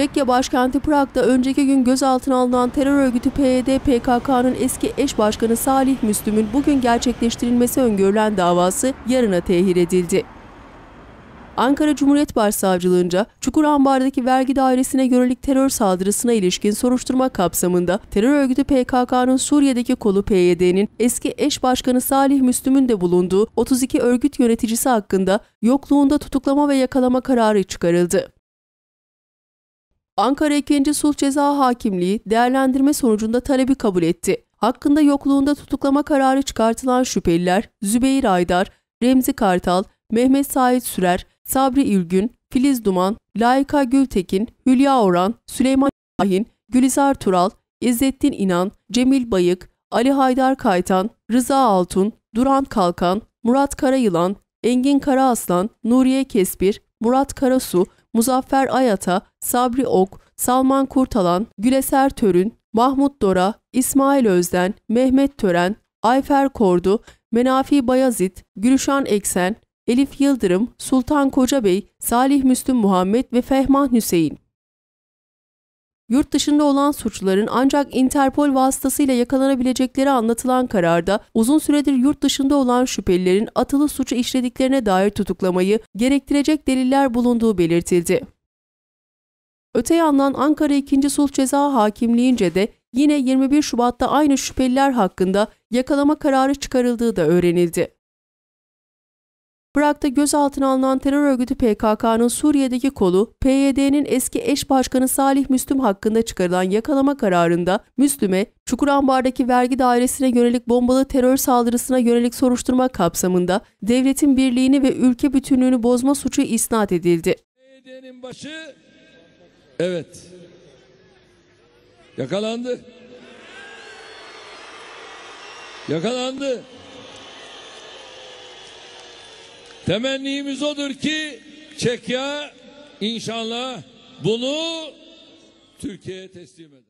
Çekya başkenti Prag'da önceki gün gözaltına alınan terör örgütü PYD PKK'nın eski eş başkanı Salih Müslüm'ün bugün gerçekleştirilmesi öngörülen davası yarına tehir edildi. Ankara Cumhuriyet Başsavcılığınca Ambar'daki vergi dairesine yönelik terör saldırısına ilişkin soruşturma kapsamında terör örgütü PKK'nın Suriye'deki kolu PYD'nin eski eş başkanı Salih Müslüm'ün de bulunduğu 32 örgüt yöneticisi hakkında yokluğunda tutuklama ve yakalama kararı çıkarıldı. Ankara 2. Sulh Ceza Hakimliği değerlendirme sonucunda talebi kabul etti. Hakkında yokluğunda tutuklama kararı çıkartılan şüpheliler Zübeyir Aydar, Remzi Kartal, Mehmet Sait Sürer, Sabri İlgün, Filiz Duman, Layika Gültekin, Hülya Oran, Süleyman Ahin, Gülizar Tural, İzzettin İnan, Cemil Bayık, Ali Haydar Kaytan, Rıza Altun, Duran Kalkan, Murat Karayılan, Engin Karaaslan, Nuriye Kesbir, Murat Karasu, Muzaffer Ayata, Sabri Ok, Salman Kurtalan, Güleser Törün, Mahmut Dora, İsmail Özden, Mehmet Tören, Ayfer Kordu, Menafi Bayazit, Gülüşan Eksen, Elif Yıldırım, Sultan Kocabey, Salih Müslüm Muhammed ve Fehman Hüseyin. Yurt dışında olan suçluların ancak Interpol vasıtasıyla yakalanabilecekleri anlatılan kararda uzun süredir yurt dışında olan şüphelilerin atılı suçu işlediklerine dair tutuklamayı gerektirecek deliller bulunduğu belirtildi. Öte yandan Ankara 2. Sulh Ceza Hakimliğince de yine 21 Şubat'ta aynı şüpheliler hakkında yakalama kararı çıkarıldığı da öğrenildi. Irak'ta gözaltına alınan terör örgütü PKK'nın Suriye'deki kolu, PYD'nin eski eş başkanı Salih Müslüm hakkında çıkarılan yakalama kararında Müslüm'e Çukurambar'daki vergi dairesine yönelik bombalı terör saldırısına yönelik soruşturma kapsamında devletin birliğini ve ülke bütünlüğünü bozma suçu isnat edildi. PYD'nin başı evet yakalandı. Yakalandı. Temennimiz odur ki Çekya inşallah bunu Türkiye'ye teslim eder.